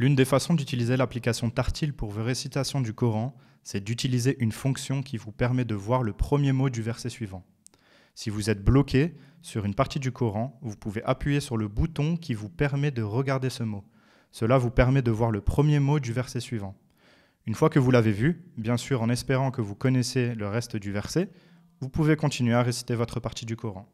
L'une des façons d'utiliser l'application Tartil pour vos récitations du Coran, c'est d'utiliser une fonction qui vous permet de voir le premier mot du verset suivant. Si vous êtes bloqué sur une partie du Coran, vous pouvez appuyer sur le bouton qui vous permet de regarder ce mot. Cela vous permet de voir le premier mot du verset suivant. Une fois que vous l'avez vu, bien sûr en espérant que vous connaissez le reste du verset, vous pouvez continuer à réciter votre partie du Coran.